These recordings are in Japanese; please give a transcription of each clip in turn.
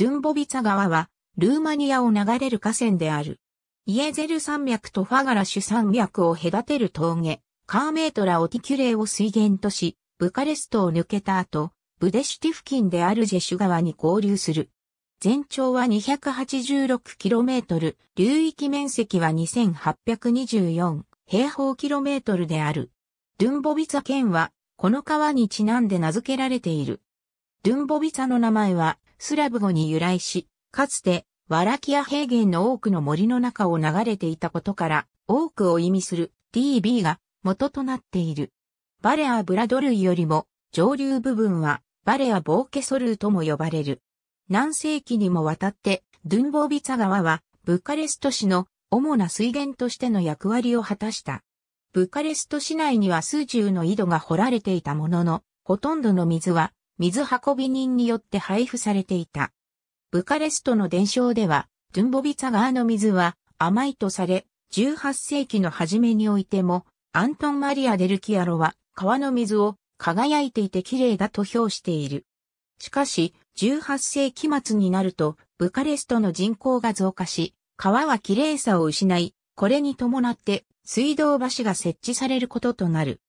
ドゥンボビツァ川は、ルーマニアを流れる河川である。イエゼル山脈とファガラシュ山脈を隔てる峠、カーメートラ・オティキュレーを水源とし、ブカレストを抜けた後、ブデシュティ付近であるジェシュ川に合流する。全長は 286km、流域面積は2824平方キロメートルである。ドゥンボビツァ県は、この川にちなんで名付けられている。ドゥンボビツァの名前は、スラブ語に由来し、かつて、ワラキア平原の多くの森の中を流れていたことから、多くを意味する DB が元となっている。バレアブラド類よりも、上流部分は、バレアボーケソルーとも呼ばれる。何世紀にもわたって、ドゥンボービツァ川は、ブカレスト市の主な水源としての役割を果たした。ブカレスト市内には数十の井戸が掘られていたものの、ほとんどの水は水運び人によって配布されていた。ブカレストの伝承では、ドゥンボビツァ川の水は甘いとされ、18世紀の初めにおいても、アントン・マリア・デルキアロは川の水を輝いていて綺麗だと評している。しかし、18世紀末になると、ブカレストの人口が増加し、川は綺麗さを失い、これに伴って水道橋が設置されることとなる。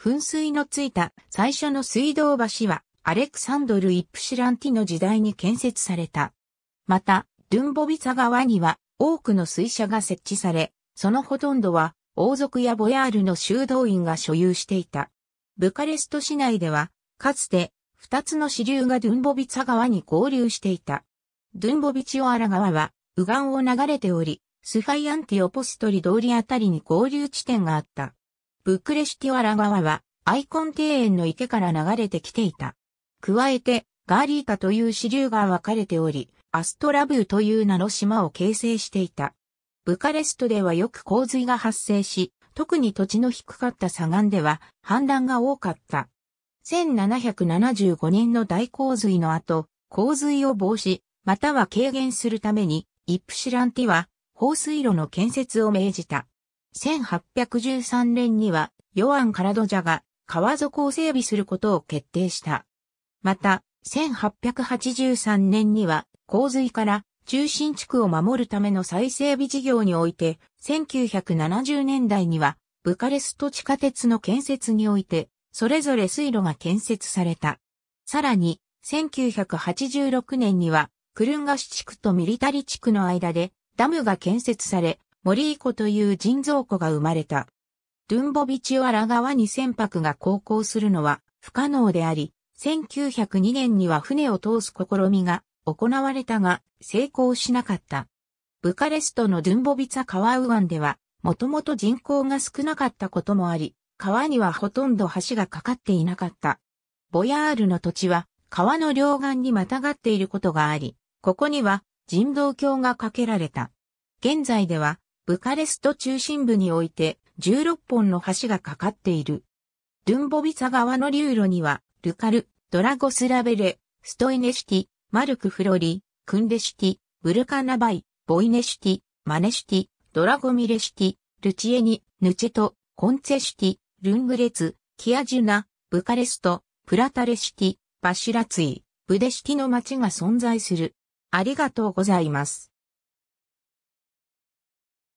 噴水のついた最初の水道橋は、アレクサンドル・イプシランティの時代に建設された。また、ドゥンボビツァ川には多くの水車が設置され、そのほとんどは王族やボヤールの修道院が所有していた。ブカレスト市内では、かつて二つの支流がドゥンボビツァ川に合流していた。ドゥンボビチオアラ川は、右岸を流れており、スファイアンティオポストリ通りあたりに合流地点があった。ブクレシティオアラ川は、アイコン庭園の池から流れてきていた。加えて、ガーリータという支流が分かれており、アストラブーという名の島を形成していた。ブカレストではよく洪水が発生し、特に土地の低かった砂岩では氾濫が多かった。1775年の大洪水の後、洪水を防止、または軽減するために、イプシランティは放水路の建設を命じた。1813年には、ヨアン・カラドジャが川底を整備することを決定した。また、1883年には洪水から中心地区を守るための再整備事業において、1970年代にはブカレスト地下鉄の建設において、それぞれ水路が建設された。さらに、1986年には、クルンガシ地区とミリタリ地区の間で、ダムが建設され、モリー湖という人造湖が生まれた。ドゥンボビチワラ川に船舶が航行するのは不可能であり、1902年には船を通す試みが行われたが成功しなかった。ブカレストのドゥンボビツァ川右岸では、もともと人口が少なかったこともあり、川にはほとんど橋がかかっていなかった。ボヤールの土地は川の両岸にまたがっていることがあり、ここには人道橋が架けられた。現在ではブカレスト中心部において16本の橋がかかっている。ドゥンボビツァ川の流路にはルカル、ドラゴスラベレ、ストイネシティ、マルクフロリ、クンデシティ、ブルカナバイ、ボイネシティ、マネシティ、ドラゴミレシティ、ルチエニ、ヌチェト、コンツェシティ、ルングレツ、キアジュナ、ブカレスト、プラタレシティ、バシラツイ、ブデシティの町が存在する。ありがとうございます。